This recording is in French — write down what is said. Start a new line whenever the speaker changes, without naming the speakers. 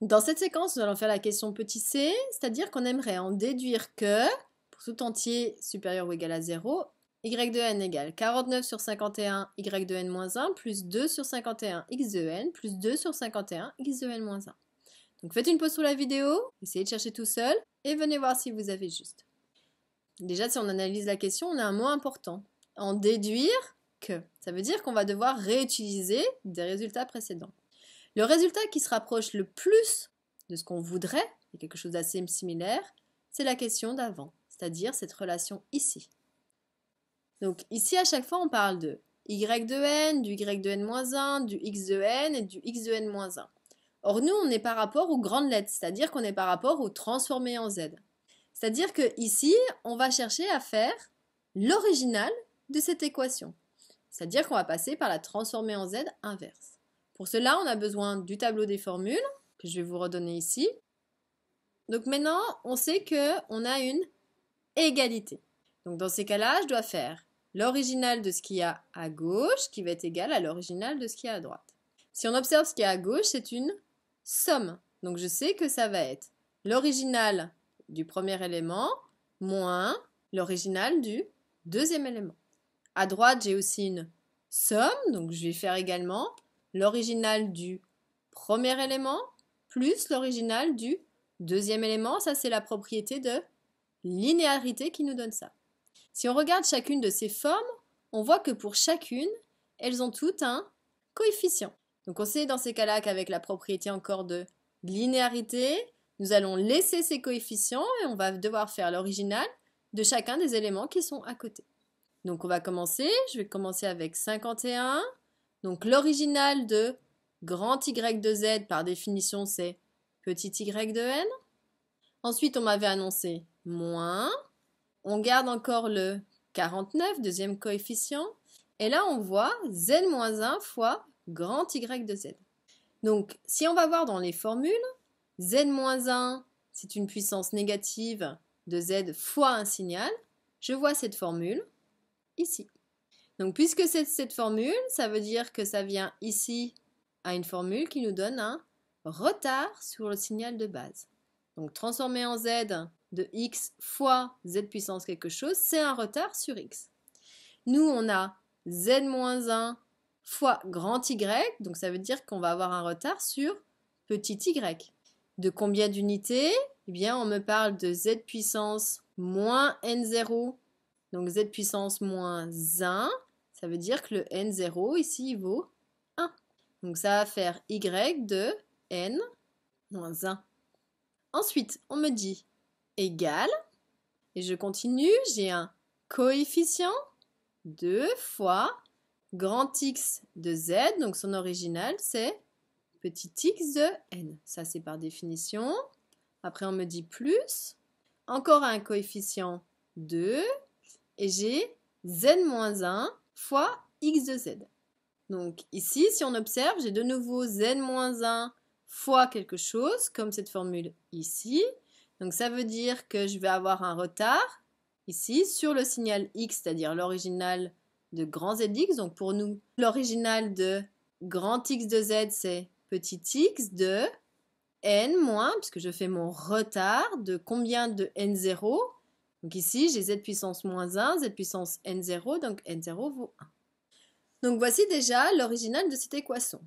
Dans cette séquence, nous allons faire la question petit c, c'est-à-dire qu'on aimerait en déduire que, pour tout entier supérieur ou égal à 0, y de n égale 49 sur 51 y de n moins 1 plus 2 sur 51 x de n plus 2 sur 51 x de n moins 1. Donc faites une pause sur la vidéo, essayez de chercher tout seul et venez voir si vous avez juste. Déjà, si on analyse la question, on a un mot important. En déduire que. Ça veut dire qu'on va devoir réutiliser des résultats précédents. Le résultat qui se rapproche le plus de ce qu'on voudrait, et quelque chose d'assez similaire, c'est la question d'avant, c'est-à-dire cette relation ici. Donc ici, à chaque fois, on parle de y de n, du y de n-1, du x de n et du x de n-1. Or, nous, on est par rapport aux grandes lettres, c'est-à-dire qu'on est par rapport aux transformées en z. C'est-à-dire que ici, on va chercher à faire l'original de cette équation. C'est-à-dire qu'on va passer par la transformée en z inverse. Pour cela, on a besoin du tableau des formules, que je vais vous redonner ici. Donc maintenant, on sait qu'on a une égalité. Donc dans ces cas-là, je dois faire l'original de ce qu'il y a à gauche, qui va être égal à l'original de ce qu'il y a à droite. Si on observe ce qu'il y a à gauche, c'est une somme. Donc je sais que ça va être l'original du premier élément moins l'original du deuxième élément. À droite, j'ai aussi une somme, donc je vais faire également l'original du premier élément plus l'original du deuxième élément. Ça, c'est la propriété de linéarité qui nous donne ça. Si on regarde chacune de ces formes, on voit que pour chacune, elles ont toutes un coefficient. Donc on sait dans ces cas-là qu'avec la propriété encore de linéarité, nous allons laisser ces coefficients et on va devoir faire l'original de chacun des éléments qui sont à côté. Donc on va commencer, je vais commencer avec 51, donc l'original de grand Y de Z, par définition, c'est petit y de n. Ensuite, on m'avait annoncé moins. On garde encore le 49, deuxième coefficient. Et là, on voit z moins 1 fois grand y de z. Donc, si on va voir dans les formules, z moins 1, c'est une puissance négative de z fois un signal. Je vois cette formule ici. Donc puisque c'est cette formule, ça veut dire que ça vient ici à une formule qui nous donne un retard sur le signal de base. Donc transformer en z de x fois z puissance quelque chose, c'est un retard sur x. Nous, on a z moins 1 fois grand y, donc ça veut dire qu'on va avoir un retard sur petit y. De combien d'unités Eh bien, on me parle de z puissance moins n0, donc z puissance moins 1 ça veut dire que le n0 ici il vaut 1. Donc ça va faire y de n moins 1. Ensuite, on me dit égal, et je continue, j'ai un coefficient 2 fois grand X de Z, donc son original c'est petit x de n. Ça c'est par définition. Après on me dit plus, encore un coefficient 2, et j'ai z moins 1 fois x de z. Donc ici, si on observe, j'ai de nouveau z-1 fois quelque chose, comme cette formule ici. Donc ça veut dire que je vais avoir un retard ici sur le signal x, c'est-à-dire l'original de grand zx. Donc pour nous, l'original de grand x de z, c'est petit x de n moins, puisque je fais mon retard de combien de n0 donc ici, j'ai z puissance moins 1, z puissance n0, donc n0 vaut 1. Donc voici déjà l'original de cette équation.